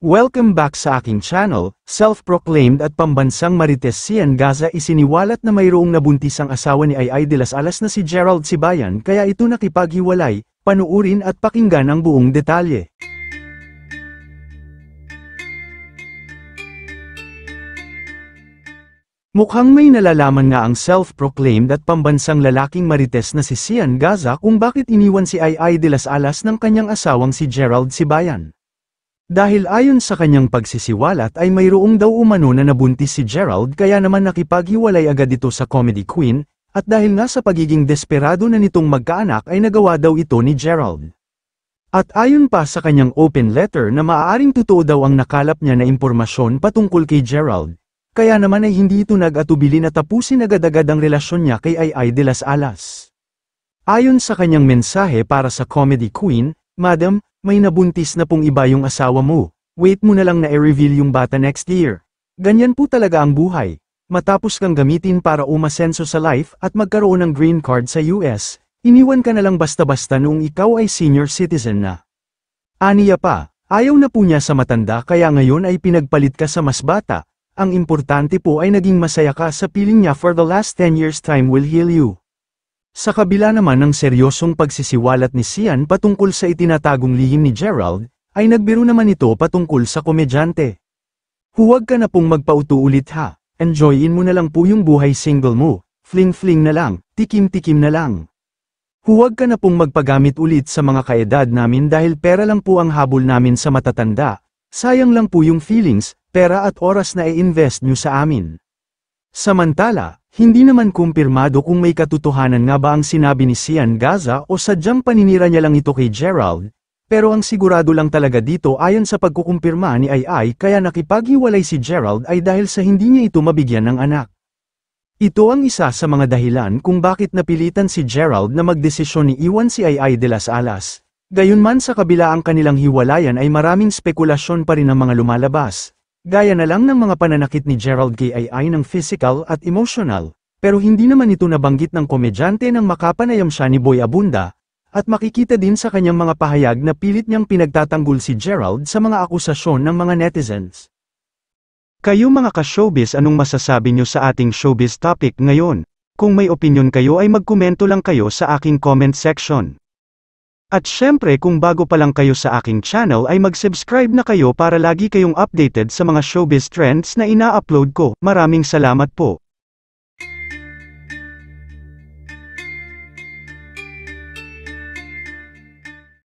Welcome back sa aking channel, self-proclaimed at pambansang Marites Sian Gaza isiniwalat na mayroong nabuntis ang asawa ni Ay de las Alas na si Gerald Sibayan kaya ito nakipaghiwalay, panuurin at pakinggan ang buong detalye. Mukhang may nalalaman nga ang self-proclaimed at pambansang lalaking marites na si Sian Gaza kung bakit iniwan si Ai Ai de las Alas ng kanyang asawang si Gerald Sibayan. Dahil ayon sa kanyang pagsisiwalat ay mayroong daw umano na nabuntis si Gerald kaya naman nakipaghiwalay agad ito sa comedy queen, at dahil nga sa pagiging desperado na nitong magkaanak ay nagawa daw ito ni Gerald. At ayon pa sa kanyang open letter na maaaring totoo daw ang nakalap niya na impormasyon patungkol kay Gerald, kaya naman ay hindi ito nag-atubili na tapusin agad-agad ang relasyon niya kay Ay Ay de las Alas. Ayon sa kanyang mensahe para sa comedy queen, Madam, may nabuntis na pong iba yung asawa mo. Wait mo na lang na i-reveal yung bata next year. Ganyan po talaga ang buhay. Matapos kang gamitin para umasenso sa life at magkaroon ng green card sa US, iniwan ka na lang basta-basta noong ikaw ay senior citizen na. Aniya pa, ayaw na po niya sa matanda kaya ngayon ay pinagpalit ka sa mas bata. Ang importante po ay naging masaya ka sa piling niya for the last 10 years time will heal you. Sa kabila naman ng seryosong pagsisiwalat ni Sian patungkol sa itinatagong lihim ni Gerald, ay nagbiro naman ito patungkol sa komedyante. Huwag ka na pong magpauto ulit ha, enjoyin mo na lang po yung buhay single mo, fling-fling na lang, tikim-tikim na lang. Huwag ka na pong magpagamit ulit sa mga kaedad namin dahil pera lang po ang habol namin sa matatanda. Sayang lang po yung feelings, pera at oras na i-invest nyo sa amin. Samantala, hindi naman kumpirmado kung may katotohanan nga ba ang sinabi ni Sian Gaza o sadyang paninira niya lang ito kay Gerald, pero ang sigurado lang talaga dito ayon sa pagkukumpirma ni Ai kaya nakipaghiwalay si Gerald ay dahil sa hindi niya ito mabigyan ng anak. Ito ang isa sa mga dahilan kung bakit napilitan si Gerald na magdesisyon ni iwan si Ai de las Alas. Gayunman sa kabila ang kanilang hiwalayan ay maraming spekulasyon pa rin ang mga lumalabas. Gaya na lang ng mga pananakit ni Gerald K. ng physical at emotional, pero hindi naman ito nabanggit ng komedyante nang makapanayam siya ni Boy Abunda, at makikita din sa kanyang mga pahayag na pilit niyang pinagtatanggol si Gerald sa mga akusasyon ng mga netizens. Kayo mga ka-showbiz anong masasabi niyo sa ating showbiz topic ngayon? Kung may opinion kayo ay magkomento lang kayo sa aking comment section. At syempre kung bago pa lang kayo sa aking channel ay mag-subscribe na kayo para lagi kayong updated sa mga showbiz trends na ina-upload ko. Maraming salamat po.